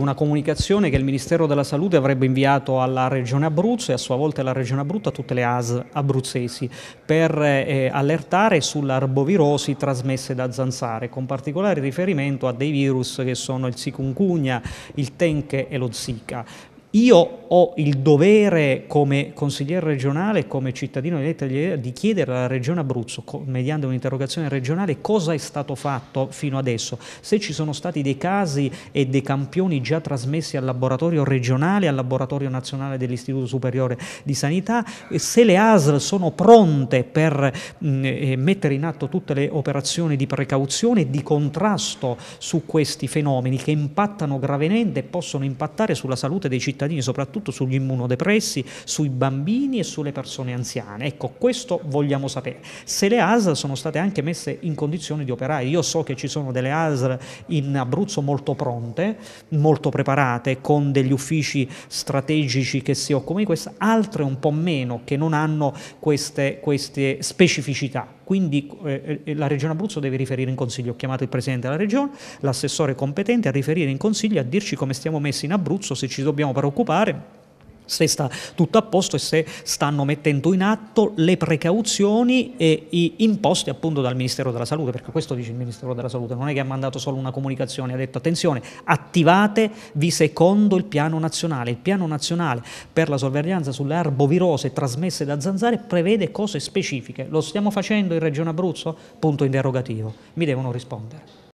una comunicazione che il Ministero della Salute avrebbe inviato alla Regione Abruzzo e a sua volta alla Regione Abruzzo a tutte le AS abruzzesi per eh, allertare sull'arbovirosi trasmesse da zanzare, con particolare riferimento a dei virus che sono il sicuncugna, il tenche e lo zika. Io ho il dovere come consigliere regionale, come cittadino eletto di chiedere alla Regione Abruzzo, mediante un'interrogazione regionale, cosa è stato fatto fino adesso, se ci sono stati dei casi e dei campioni già trasmessi al laboratorio regionale, al laboratorio nazionale dell'Istituto Superiore di Sanità, se le ASL sono pronte per mh, eh, mettere in atto tutte le operazioni di precauzione e di contrasto su questi fenomeni che impattano gravemente e possono impattare sulla salute dei cittadini cittadini, soprattutto sugli immunodepressi, sui bambini e sulle persone anziane. Ecco, questo vogliamo sapere. Se le ASL sono state anche messe in condizione di operare, io so che ci sono delle ASL in Abruzzo molto pronte, molto preparate, con degli uffici strategici che si occupano di questo, altre un po' meno che non hanno queste, queste specificità. Quindi eh, eh, la Regione Abruzzo deve riferire in Consiglio. Ho chiamato il Presidente della Regione, l'assessore competente a riferire in Consiglio, a dirci come stiamo messi in Abruzzo, se ci dobbiamo preoccupare se sta tutto a posto e se stanno mettendo in atto le precauzioni e i imposti appunto dal Ministero della Salute, perché questo dice il Ministero della Salute, non è che ha mandato solo una comunicazione, ha detto attenzione, attivatevi secondo il piano nazionale. Il piano nazionale per la sorveglianza sulle arbovirose trasmesse da zanzare prevede cose specifiche. Lo stiamo facendo in Regione Abruzzo? Punto interrogativo. Mi devono rispondere.